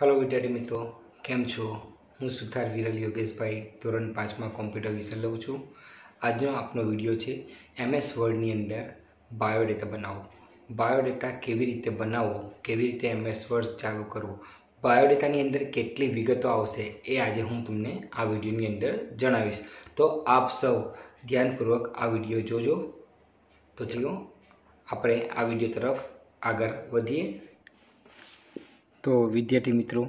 hello વિદ્યાર્થી મિત્રો કેમ છો હું સુથાર વિરલ યોગેશભાઈ ધોરણ પાંચમાં કોમ્પ્યુટર વિષય લઉં છું આજનો આપનો વિડીયો છે એમએસ વર્ડની અંદર બાયોડેટા બનાવો બાયોડેટા કેવી રીતે બનાવવો કેવી રીતે એમએસ વર્ડ ચાલુ કરવો બાયોડેટાની અંદર કેટલી વિગતો આવશે એ આજે હું તમને આ વિડીયોની અંદર જણાવીશ તો આપ સૌ ધ્યાનપૂર્વક આ વિડીયો જોજો તો ચાલો આપણે આ વિડીયો તરફ આગળ વધીએ તો વિદ્યાર્થી મિત્રો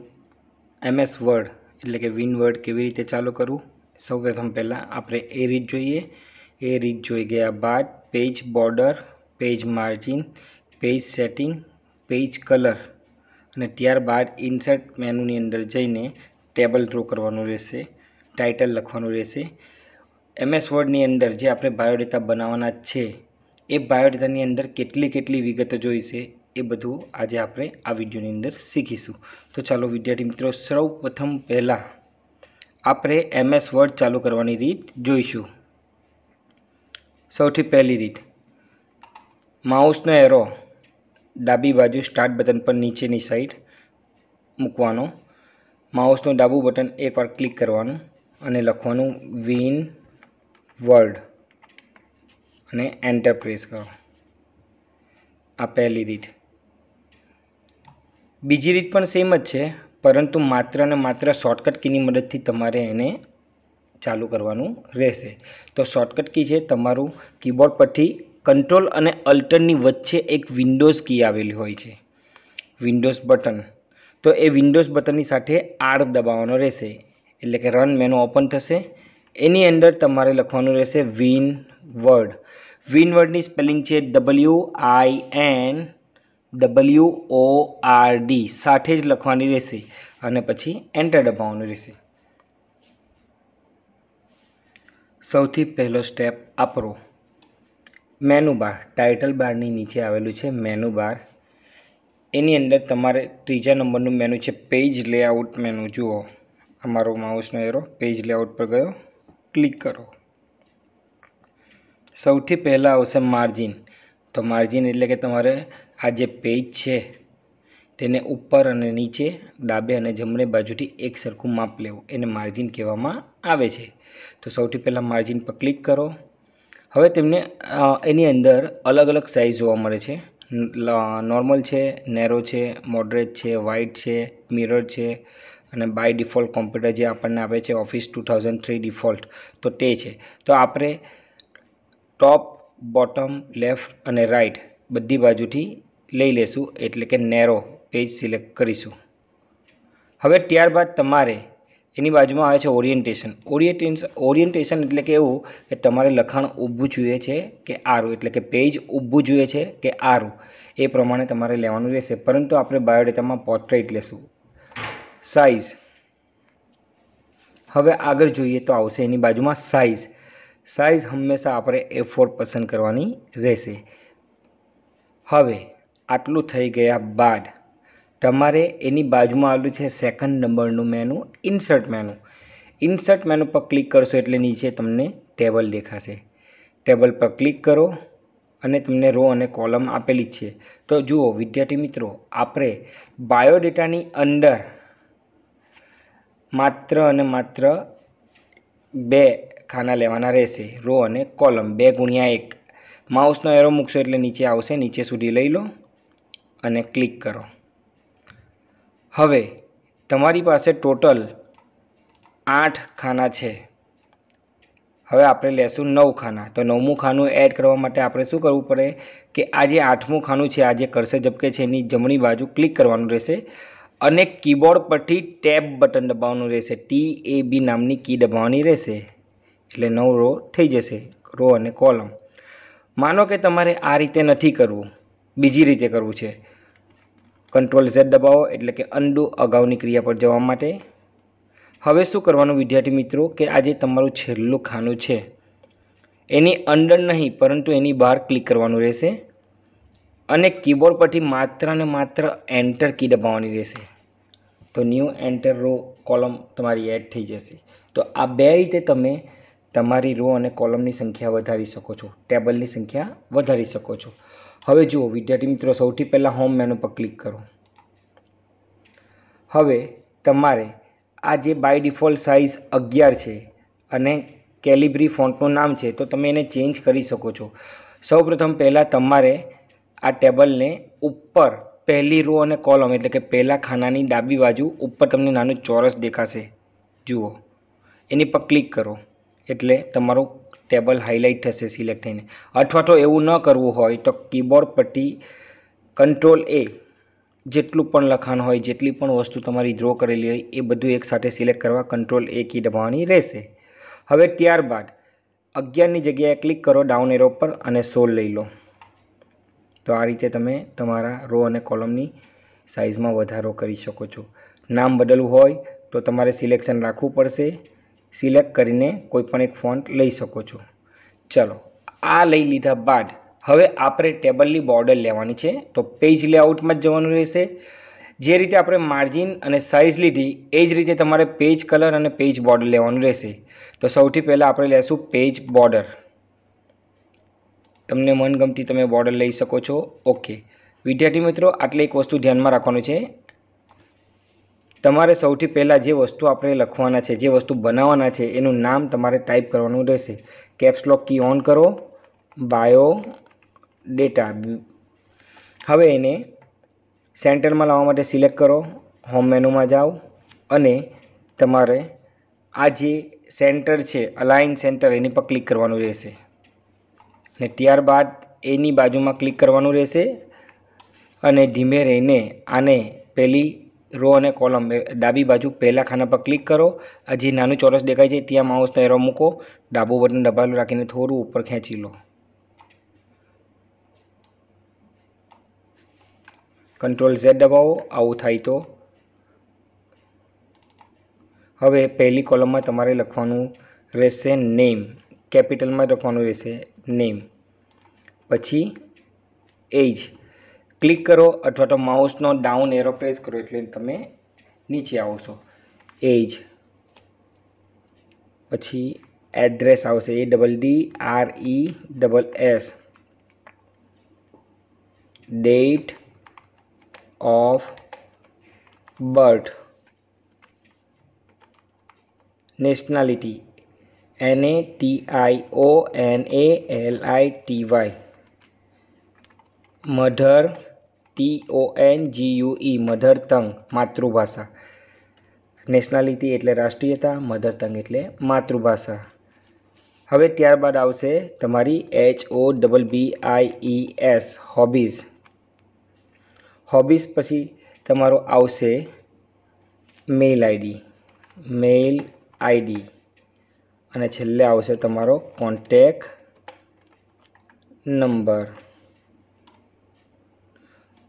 એમએસ વર્ડ એટલે કે વિન વર્ડ કેવી રીતે ચાલુ કરવું સૌ પ્રથમ પહેલાં આપણે એ રીત જોઈએ એ રીત જોઈ ગયા બાદ page border page margin page setting page colour અને ત્યારબાદ ઇન્સર્ટ મેનુની અંદર જઈને ટેબલ ડ્રો કરવાનું રહેશે ટાઇટલ લખવાનું રહેશે એમએસ વર્ડની અંદર જે આપણે બાયોડેટા બનાવવાના છે એ બાયોડેટાની અંદર કેટલી કેટલી વિગતો જોઈશે એ બધું આજે આપણે આ વિડીયોની અંદર શીખીશું તો ચાલો વિદ્યાર્થી મિત્રો સૌ પ્રથમ પહેલાં આપણે એમએસ વર્ડ ચાલુ કરવાની રીત જોઈશું સૌથી પહેલી રીત માઉસનો એરો ડાબી બાજુ સ્ટાર્ટ બટન પર નીચેની સાઈડ મૂકવાનો માઉસનું ડાબું બટન એકવાર ક્લિક કરવાનું અને લખવાનું વિન વર્ડ અને એન્ટર પ્રેસ કરો આ પહેલી રીત બીજી રીત પણ સેમ જ છે પરંતુ માત્ર ને માત્ર શોર્ટકટ કીની મદદથી તમારે એને ચાલુ કરવાનું રહેશે તો શોર્ટકટ કી છે તમારું કીબોર્ડ પરથી કંટ્રોલ અને અલ્ટરની વચ્ચે એક વિન્ડોઝ કી આવેલી હોય છે વિન્ડોઝ બટન તો એ વિન્ડોઝ બટનની સાથે આર દબાવવાનો રહેશે એટલે કે રન મેનો ઓપન થશે એની અંદર તમારે લખવાનું રહેશે વિન વર્ડ વિન વર્ડની સ્પેલિંગ છે W I N W O R D સાથે જ લખવાની રહેશે અને પછી એન્ટર દબાવવાનું રહેશે સૌથી પહેલો સ્ટેપ આપરો મેનુ બાર ટાઇટલ બારની નીચે આવેલું છે મેનુ બાર એની અંદર તમારે ત્રીજા નંબરનું મેનુ છે પેજ લેઆઉટ મેનુ જુઓ અમારો માઉસનો એરો પેજ લેઆઉટ પર ગયો ક્લિક કરો સૌથી પહેલાં આવશે માર્જિન તો માર્જિન એટલે કે તમારે આ જે પેજ છે તેને ઉપર અને નીચે ડાબે અને જમણે બાજુથી એક સરખું માપ લેવું એને માર્જિન કહેવામાં આવે છે તો સૌથી પહેલાં માર્જિન પર ક્લિક કરો હવે તેમને એની અંદર અલગ અલગ સાઇઝ જોવા મળે છે નોર્મલ છે નેરો છે મોડરેટ છે વાઇટ છે મિરર છે અને બાય ડિફોલ્ટ કોમ્પ્યુટર જે આપણને આપે છે office two thousand three default તો તે છે તો આપણે ટોપ બોટમ લેફ્ટ અને રાઈટ બધી બાજુથી લઈ લેશું એટલે કે નેરો પેજ સિલેક્ટ કરીશું હવે ત્યારબાદ તમારે એની બાજુમાં આવે છે ઓરિએન્ટેશન ઓરિએન્ટેશન ઓરિએન્ટેશન એટલે કે એવું કે તમારે લખાણ ઊભું જોઈએ છે કે આરો એટલે કે પેજ ઊભું જોઈએ છે કે આરો એ પ્રમાણે તમારે લેવાનું રહેશે પરંતુ આપણે બાયોડેટામાં પોર્ટ્રેટ લેશું સાઇઝ હવે આગળ જોઈએ તો આવશે એની બાજુમાં સાઇઝ સાઇઝ હંમેશા આપણે એ પસંદ કરવાની રહેશે હવે આટલું થઈ ગયા બાદ તમારે એની બાજુમાં આવેલું છે સેકન્ડ નંબરનું menu insert menu insert menu પર ક્લિક કરશો એટલે નીચે તમને ટેબલ દેખાશે ટેબલ પર ક્લિક કરો અને તમને રો અને કોલમ આપેલી જ છે તો જુઓ વિદ્યાર્થી મિત્રો આપણે બાયોડેટાની અંદર માત્ર અને માત્ર બે ખાના લેવાના રહેશે રો અને કોલમ બે ગુણ્યા એક માઉસનો એરો મૂકશો એટલે નીચે આવશે નીચે સુધી લઈ લો અને ક્લિક કરો હવે તમારી પાસે ટોટલ આઠ ખાના છે હવે આપણે લેશું નવ ખાના તો નવમું ખાનું એડ કરવા માટે આપણે શું કરવું પડે કે આ જે આઠમું ખાનું છે આ જે કરશે ઝબકે છે એની જમણી બાજુ ક્લિક કરવાનું રહેશે અને કીબોર્ડ પરથી ટેબ બટન દબાવવાનું રહેશે ટી એ બી નામની કી દબાવવાની રહેશે એટલે નવ રો થઈ જશે રો અને કોલમ માનો કે તમારે આ રીતે નથી કરવું બીજી રીતે કરવું છે કંટ્રોલ ઝેડ દબાવો એટલે કે અનડુ અગાઉની ક્રિયા પર જવા માટે હવે શું કરવાનું વિદ્યાર્થી મિત્રો કે આજે તમારું છેલ્લું ખાનું છે એની અંદર નહીં પરંતુ એની બહાર ક્લિક કરવાનું રહેશે અને કીબોર્ડ પરથી માત્ર ને માત્ર એન્ટર કી દબાવવાની રહેશે તો ન્યૂ એન્ટર રો કોલમ તમારી એડ થઈ જશે તો આ બે રીતે તમે તમારી રો અને કોલમની સંખ્યા વધારી શકો છો ટેબલની સંખ્યા વધારી શકો છો હવે જુઓ વિદ્યાર્થી મિત્રો સૌથી પહેલાં હોમ મેનુ પર ક્લિક કરો હવે તમારે આ જે બાય ડિફોલ્ટ સાઇઝ અગિયાર છે અને કેલિબ્રી ફોન્ટનું નામ છે તો તમે એને ચેન્જ કરી શકો છો સૌપ્રથમ પહેલાં તમારે આ ટેબલને ઉપર પહેલી રો અને કોલમ એટલે કે પહેલાં ખાનાની ડાબી બાજુ ઉપર તમને નાનું ચોરસ દેખાશે જુઓ એની પર ક્લિક કરો એટલે તમારું ટેબલ હાઇલાઇટ થશે સિલેક્ટ થઈને અથવા તો એવું ન કરવું હોય તો કીબોર્ડ પટ્ટી કંટ્રોલ એ જેટલું પણ લખાણ હોય જેટલી પણ વસ્તુ તમારી ડ્રો કરેલી હોય એ બધું એકસાથે સિલેક્ટ કરવા કંટ્રોલ એ કી દબાવવાની રહેશે હવે ત્યારબાદ અગિયારની જગ્યાએ ક્લિક કરો ડાઉન એરો પર અને સોલ લઈ લો તો આ રીતે તમે તમારા રો અને કોલમની સાઇઝમાં વધારો કરી શકો છો નામ બદલવું હોય તો તમારે સિલેક્શન રાખવું પડશે સિલેક્ટ કરીને કોઈપણ એક ફોન્ટ લઈ શકો છો ચલો આ લઈ લીધા બાદ હવે આપણે ટેબલની બોર્ડર લેવાની છે તો પેજ લેઆઉટમાં જ જવાનું રહેશે જે રીતે આપણે માર્જિન અને સાઇઝ લીધી એ જ રીતે તમારે પેજ કલર અને પેજ બોર્ડર લેવાનું રહેશે તો સૌથી પહેલાં આપણે લેશું પેજ બોર્ડર તમને મનગમતી તમે બોર્ડર લઈ શકો છો ઓકે વિદ્યાર્થી મિત્રો આટલી એક વસ્તુ ધ્યાનમાં રાખવાનું છે તમારે સૌથી પહેલાં જે વસ્તુ આપણે લખવાના છે જે વસ્તુ બનાવવાના છે એનું નામ તમારે ટાઈપ કરવાનું રહેશે કેપ્સલોક કી ઓન કરો બાયો ડેટા હવે એને સેન્ટરમાં લાવવા માટે સિલેક્ટ કરો હોમ મેનુમાં જાઓ અને તમારે આ જે સેન્ટર છે અલાઇન સેન્ટર એની પર ક્લિક કરવાનું રહેશે અને ત્યારબાદ એની બાજુમાં ક્લિક કરવાનું રહેશે અને ધીમે રહીને આને પહેલી રો અને કોલમ ડાબી બાજુ પહેલાં ખાના પર ક્લિક કરો આ નાનું ચોરસ દેખાય છે ત્યાં માઉસનો એરો મૂકો ડાબો બટન દબાવેલું રાખીને થોડું ઉપર ખેંચી લો કંટ્રોલ ઝેડ દબાવો આવું થાય તો હવે પહેલી કોલમમાં તમારે લખવાનું રહેશે નેમ કેપિટલમાં લખવાનું રહેશે નેમ પછી એજ ક્લિક કરો અથવા તો માઉસનો ડાઉન એરો પ્રેસ કરો એટલે તમે નીચે આવશો એજ પછી એડ્રેસ આવશે A double D R E double S date of birth nationality N A T I O N A L I T Y mother T O N G U E mother tongue માતૃભાષા nationality એટલે રાષ્ટ્રીયતા mother તંગ એટલે માતૃભાષા હવે ત્યારબાદ આવશે તમારી H O double B I E S hobbies hobbies પછી તમારો આવશે મેઇલ આઈડી મેઇલ આઈડી અને છેલ્લે આવશે તમારો કોન્ટેક નંબર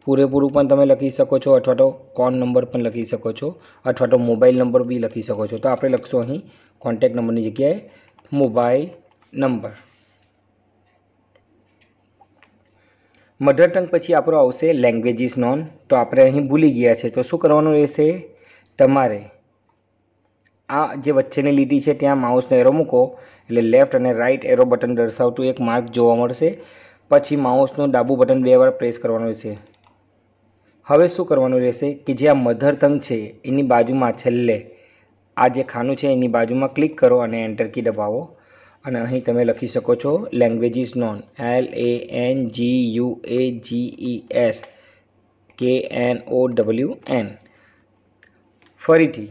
પૂરેપૂરું પણ તમે લખી શકો છો અથવા તો કોન નંબર પણ લખી શકો છો અથવા તો મોબાઈલ નંબર બી લખી શકો છો તો આપણે લખશું અહીં કોન્ટેક નંબરની જગ્યાએ મોબાઈલ નંબર મધર ટંગ પછી આપણો આવશે લેંગ્વેજીસ નોન તો આપણે અહીં ભૂલી ગયા છે તો શું કરવાનું રહેશે તમારે આ જે વચ્ચેની લીટી છે ત્યાં માઉસનો એરો મૂકો એટલે લેફ્ટ અને રાઇટ એરો બટન દર્શાવતું એક માર્ક જોવા મળશે પછી માઉસનું ડાબું બટન બે વાર પ્રેસ કરવાનું રહેશે હવે શું કરવાનું રહેશે કે જે આ મધર તંગ છે એની બાજુમાં છેલ્લે આ જે ખાનું છે એની બાજુમાં ક્લિક કરો અને એન્ટર કી દબાવો અને અહીં તમે લખી શકો છો languages known L A N G U A G E S K N O W N ફરીથી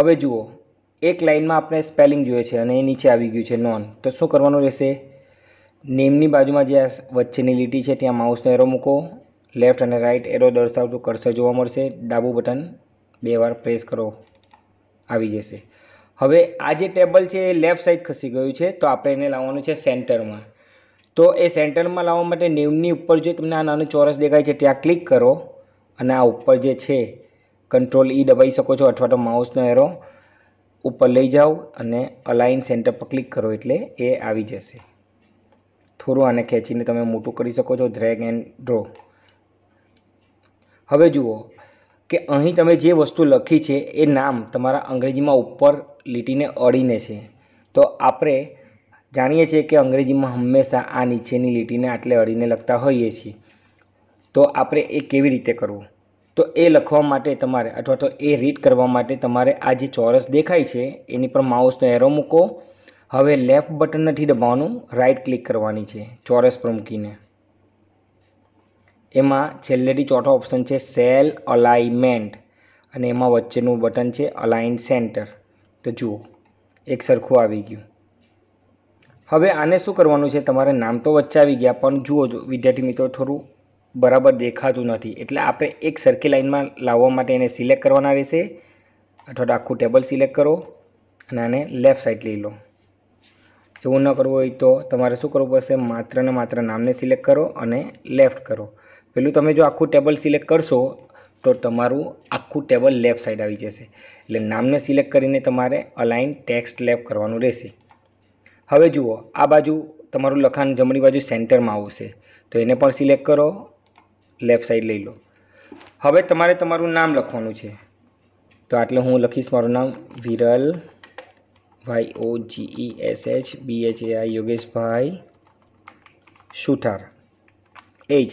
હવે જુઓ એક લાઇનમાં આપણે સ્પેલિંગ જોઈએ છે અને એ નીચે આવી ગયું છે નોન તો શું કરવાનું રહેશે નેમની બાજુમાં જે વચ્ચેની લીટી છે ત્યાં માઉસનો એરો મૂકો લેફ્ટ અને રાઈટ એરો દર્શાવતું કર્સર જોવા મળશે ડાબું બટન બે વાર પ્રેસ કરો આવી જશે હવે આ જે ટેબલ છે એ લેફ્ટ સાઈડ ખસી ગયું છે તો આપણે એને લાવવાનું છે સેન્ટરમાં તો એ સેન્ટરમાં લાવવા માટે નેમની ઉપર જે તમને આ નાનું ચોરસ દેખાય છે ત્યાં ક્લિક કરો અને આ ઉપર જે છે કંટ્રોલ ઈ દબાવી શકો છો અથવા તો માઉસનો એરો ઉપર લઈ જાઓ અને અલાઇન સેન્ટર પર ક્લિક કરો એટલે એ આવી જશે થોડું આને ખેંચીને તમે મોટું કરી શકો છો ડ્રેગ એન્ડ ડ્રો હવે જુઓ કે અહીં તમે જે વસ્તુ લખી છે એ નામ તમારા અંગ્રેજીમાં ઉપર લીટીને અડીને છે તો આપણે જાણીએ છીએ કે અંગ્રેજીમાં હંમેશા આ નીચેની લીટીને આટલે અડીને લખતા હોઈએ છીએ તો આપણે એ કેવી રીતે કરવું તો એ લખવા માટે તમારે અથવા તો એ રીડ કરવા માટે તમારે આ જે ચોરસ દેખાય છે એની પર માઉસનો એરો મૂકો હવે લેફ્ટ બટન નથી દબાવવાનું રાઈટ ક્લિક કરવાની છે ચોરસ પર મૂકીને એમાં છેલ્લેથી ચોથો ઓપ્શન છે સેલ અલાઇમેન્ટ અને એમાં વચ્ચેનું બટન છે અલાઇન સેન્ટર તો જુઓ એક સરખું આવી ગયું હવે આને શું કરવાનું છે તમારે નામ તો વચ્ચે આવી ગયા પણ જુઓ વિદ્યાર્થી મિત્રો થોડું બરાબર દેખાતું નથી એટલે આપણે એક સરખી લાઇનમાં લાવવા માટે એને સિલેક્ટ કરવાના રહેશે અથવા તો આખું ટેબલ સિલેક્ટ કરો અને આને લેફ્ટ સાઈડ લઈ લો એવું ન કરવું હોય તો તમારે શું કરવું પડશે માત્ર ને માત્ર નામને સિલેક્ટ કરો અને લેફ્ટ કરો પેલું તમે જો આખું ટેબલ સિલેક્ટ કરશો તો તમારું આખું ટેબલ લેફ્ટ સાઈડ આવી જશે એટલે નામને સિલેક્ટ કરીને તમારે અલાઇન ટેક્સ્ટ લેફ્ટ કરવાનું રહેશે હવે જુઓ આ બાજુ તમારું લખાણ જમણી બાજુ સેન્ટરમાં આવશે તો એને પણ સિલેક્ટ કરો લેફ્ટ સાઈડ લઈ લો હવે તમારે તમારું નામ લખવાનું છે તો આટલે હું લખીશ મારું નામ Viral Y O G E S H B H A I Yogeshbhai Suthar age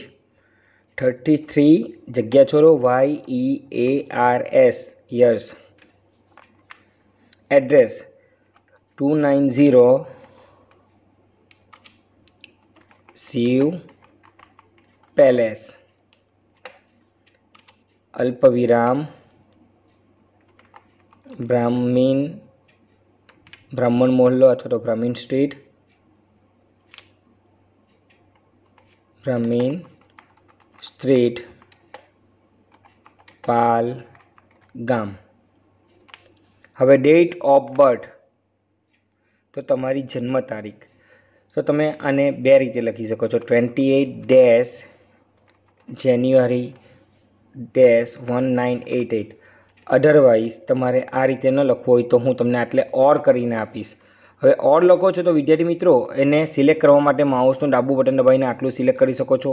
thirty three જગ્યા છોડો Y E A R S years address two nine zero Shiv Palace અલ્પવિરામ બ્રાહ્મીન બ્રાહ્મણ મોહલ્લો અથવા તો બ્રાહ્મીન સ્ટ્રીટ બ્રાહ્મીન સ્ટ્રીટ પાલ ગામ હવે ડેટ ઓફ બર્થ તો તમારી જન્મ તારીખ તો તમે આને બે રીતે લખી શકો છો twenty eight dash January dash one nine eight eight otherwise તમારે આ રીતે ન લખવું હોય તો હું તમને આટલે ઓર કરીને આપીશ હવે ઓર લખો છો તો વિદ્યાર્થી મિત્રો એને સિલેક્ટ કરવા માટે માઉસનું ડાબું બટન દબાવીને આટલું સિલેક્ટ કરી શકો છો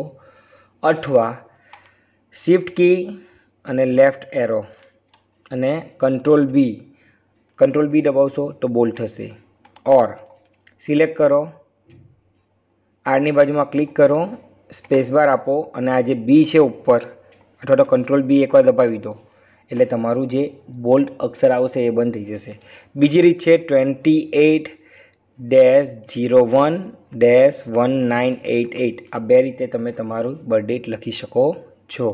અથવા શિફ્ટ કી અને લેફ્ટ એરો અને કંટ્રોલ બી કંટ્રોલ બી દબાવશો તો બોલ્ડ થશે ઓર સિલેક્ટ કરો આરની બાજુમાં ક્લિક કરો સ્પેસ બાર આપો અને આ જે બી છે ઉપર અથવા તો કંટ્રોલ બી એકવાર દબાવી દો એટલે તમારું જે બોલ્ડ અક્ષર આવશે એ બંધ થઈ જશે બીજી રીત છે twenty eight dash zero one dash one nine eight eight આ બે રીતે તમે તમારું બર્થડેટ લખી શકો છો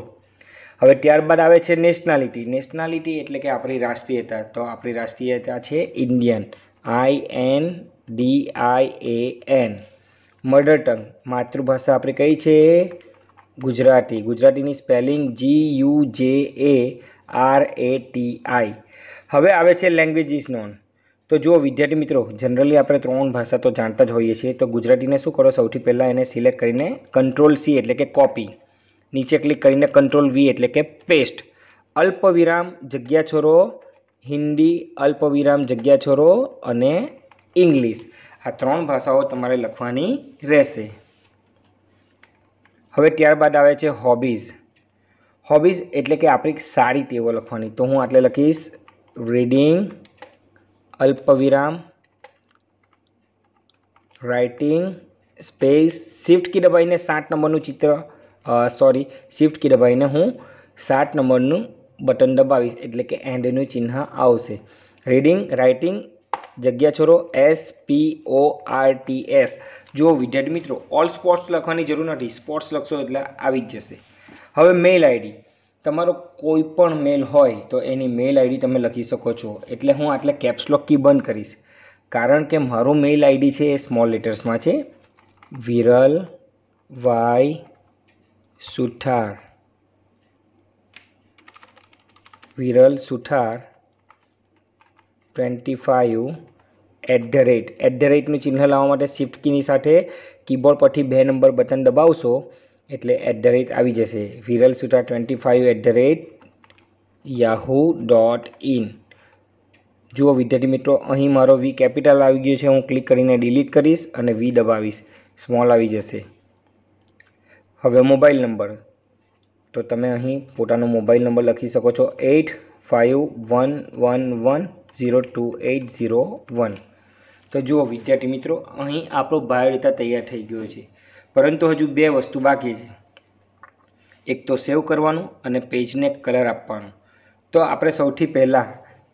હવે ત્યારબાદ આવે છે નેશનાલિટી નેશનાલિટી એટલે કે આપણી રાષ્ટ્રીયતા તો આપણી રાષ્ટ્રીયતા છે Indian I N D I A N mother tongue માતૃભાષા આપણી કઈ છે ગુજરાતી ગુજરાતીની સ્પેલિંગ જી યુ જે એ આર એ ટી આઈ હવે આવે છે લેંગ્વેજ લેંગ્વેજીસ નોન તો જો વિદ્યાર્થી મિત્રો જનરલી આપણે ત્રણ ભાષા તો જાણતા જ હોઈએ છીએ તો ગુજરાતીને શું કરો સૌથી પહેલાં એને સિલેક્ટ કરીને કંટ્રોલ સી એટલે કે કોપી નીચે ક્લિક કરીને કંટ્રોલ વી એટલે કે પેસ્ટ અલ્પવિરામ જગ્યા છોરો હિન્દી અલ્પવિરામ જગ્યા છોરો અને ઇંગ્લિશ આ ત્રણ ભાષાઓ તમારે લખવાની રહેશે હવે ત્યારબાદ આવે છે હોબીઝ હોબીઝ એટલે કે આપણી સારી ટેવો લખવાની તો હું આટલે લખીશ રીડિંગ अल्पविराम રાઇટિંગ સ્પેસ શિફ્ટ કી દબાવીને સાત નંબરનું ચિત્ર સોરી શિફ્ટ કી દબાઈને હું સાત નંબરનું બટન દબાવીશ એટલે કે એન્ડનું ચિહ્ન આવશે રીડિંગ રાઇટિંગ જગ્યા છોરો S P O R T S જુઓ વિદ્યાર્થી મિત્રો ઓલ સ્પોર્ટ્સ લખવાની જરૂર નથી સ્પોર્ટ્સ લખશો એટલે આવી જ જશે હવે મેઇલ આઈડી તમારો કોઈ પણ મેલ હોય તો એની મેલ આઈડી તમે લખી શકો છો એટલે હું આટલે કેપ્સલોક કી બંધ કરીશ કારણ કે મારું મેલ આઈડી છે એ સ્મોલ લેટર્સમાં છે Viral Y Suthar Viral Suthar twenty five at the rate at the રેટનું ચિહ્ન લાવવા માટે શિફ્ટ કીની સાથે કીબોર્ડ પરથી બે નંબર બટન દબાવશો એટલે એટ ધ રેટ આવી જશે Viral Suthar twenty five at the rate Yahoo dot in જુઓ વિદ્યાર્થી મિત્રો અહીં મારો વી કેપિટલ આવી ગયો છે હું ક્લિક કરીને ડિલીટ કરીશ અને વી દબાવીશ સ્મોલ આવી જશે હવે મોબાઈલ નંબર તો તમે અહીં પોતાનો મોબાઈલ નંબર લખી શકો છો at five one one one zero two eight zero one તો જુઓ વિદ્યાર્થી મિત્રો અહીં આપણો બાયોડેટા તૈયાર થઈ ગયો છે પરંતુ હજુ બે વસ્તુ બાકી છે એક તો સેવ કરવાનું અને પેજને કલર આપવાનું તો આપણે સૌથી પહેલાં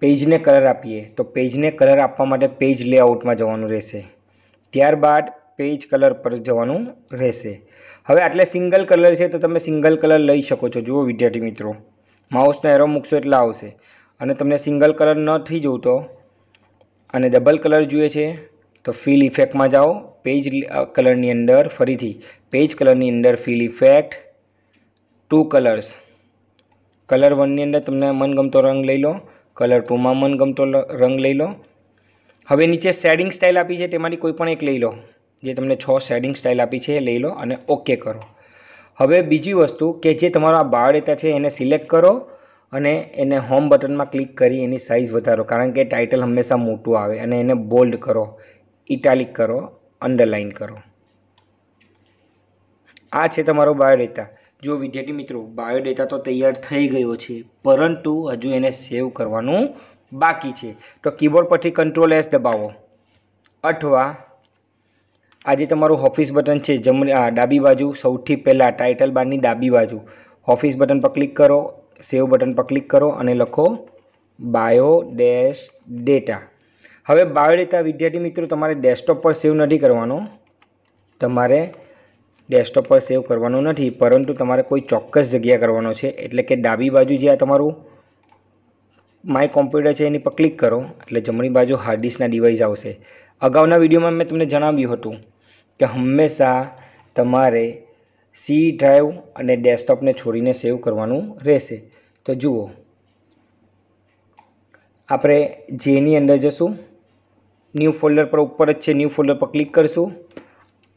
પેજને કલર આપીએ તો પેજને કલર આપવા માટે પેજ લેઆઉટમાં જવાનું રહેશે ત્યારબાદ પેજ કલર પર જવાનું રહેશે હવે આટલે સિંગલ કલર છે તો તમે સિંગલ કલર લઈ શકો છો જુઓ વિદ્યાર્થી મિત્રો માઉસનો એરો મૂકશો એટલે આવશે અને તમને સિંગલ કલર નથી થઈ જવું તો અને ડબલ કલર જોઈએ છે તો ફિલ ઇફેક્ટમાં જાઓ પેજ કલરની અંદર ફરીથી પેજ કલરની અંદર fill effect two colours colour વનની અંદર તમને મનગમતો રંગ લઈ લો કલર ટુમાં મનગમતો રંગ લઈ લો હવે નીચે શેડિંગ સ્ટાઇલ આપી છે તેમાંથી કોઈ પણ એક લઈ લો જે તમને છ શેડિંગ સ્ટાઇલ આપી છે લઈ લો અને ઓકે કરો હવે બીજી વસ્તુ કે જે તમારા આ બાયોડેટા છે એને સિલેક્ટ કરો અને એને હોમ બટનમાં ક્લિક કરી એની સાઇઝ વધારો કારણ કે ટાઇટલ હંમેશા મોટું આવે અને એને બોલ્ડ કરો ઇટાલિક કરો અંડરલાઇન કરો આ છે તમારો બાયોડેટા જો વિદ્યાર્થી મિત્રો બાયોડેટા તો તૈયાર થઈ ગયો છે પરંતુ હજુ એને સેવ કરવાનું બાકી છે તો કીબોર્ડ પરથી કંટ્રોલ એસ દબાવો અથવા આજે તમારું ઓફિસ બટન છે જમણી ડાબી બાજુ સૌથી પહેલાં ટાઇટલ બારની ડાબી બાજુ ઓફિસ બટન પર ક્લિક કરો સેવ બટન પર ક્લિક કરો અને લખો બાયો ડેશ ડેટા હવે બાયોડેટા વિદ્યાર્થી મિત્રો તમારે ડેસ્કટોપ પર સેવ નથી કરવાનો તમારે ડેસ્કટોપ પર સેવ કરવાનો નથી પરંતુ તમારે કોઈ ચોક્કસ જગ્યા કરવાનો છે એટલે કે ડાબી બાજુ જે આ તમારું માય કોમ્પ્યુટર છે એની પર ક્લિક કરો એટલે જમણી બાજુ હાર્ડ ડિસ્કના ડિવાઇસ આવશે અગાઉના વિડીયોમાં મેં તમને જણાવ્યું હતું કે હંમેશા તમારે સી ડ્રાઈવ અને ડેસ્કટોપને છોડીને સેવ કરવાનું રહેશે તો જુઓ આપણે જેની અંદર જશું ન્યૂ ફોલ્ડર પર ઉપર જ છે ન્યૂ ફોલ્ડર પર ક્લિક કરશું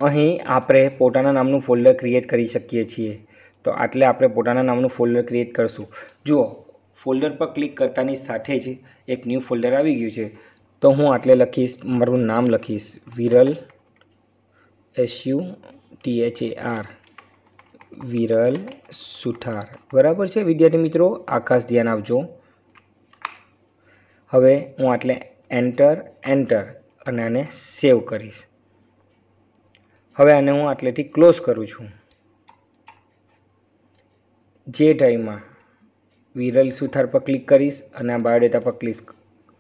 અહીં આપણે પોતાના નામનું ફોલ્ડર ક્રિએટ કરી શકીએ છીએ તો આટલે આપણે પોતાના નામનું ફોલ્ડર ક્રિએટ કરશું જુઓ ફોલ્ડર પર ક્લિક કરતાની સાથે જ એક ન્યૂ ફોલ્ડર આવી ગયું છે તો હું આટલે લખીશ મારું નામ લખીશ Viral S U T H A R Viral Suthar બરાબર છે વિદ્યાર્થી મિત્રો આકાશ ધ્યાન આપજો હવે હું આટલે એન્ટર એન્ટર અને આને સેવ કરીશ હવે આને હું આટલેથી ક્લોઝ કરું છું જે ટાઈમમાં વિરલ સુથાર પર ક્લિક કરીશ અને આ બાયોડેટા પર ક્લિક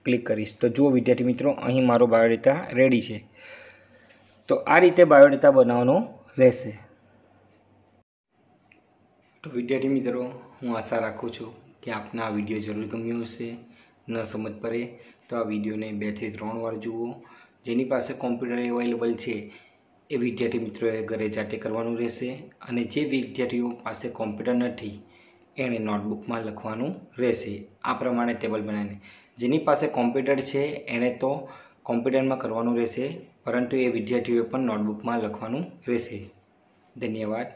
ક્લિક કરીશ તો જુઓ વિદ્યાર્થી મિત્રો અહીં મારો બાયોડેટા રેડી છે તો આ રીતે બાયોડેટા બનાવવાનો રહેશે તો વિદ્યાર્થી મિત્રો હું આશા રાખું છું કે આપના આ વિડીયો જરૂર ગમ્યો હશે ન સમજ પડે તો આ વિડીયોને બેથી ત્રણ વાર જુઓ જેની પાસે કોમ્પ્યુટર અવેલેબલ છે એ વિદ્યાર્થી મિત્રોએ ઘરે જાતે કરવાનું રહેશે અને જે વિદ્યાર્થીઓ પાસે કોમ્પ્યુટર નથી એણે નોટબુકમાં લખવાનું રહેશે આ પ્રમાણે ટેબલ બનાવીને જેની પાસે કોમ્પ્યુટર છે એણે તો કોમ્પ્યુટરમાં કરવાનું રહેશે પરંતુ એ વિદ્યાર્થીઓએ પણ નોટબુકમાં લખવાનું રહેશે ધન્યવાદ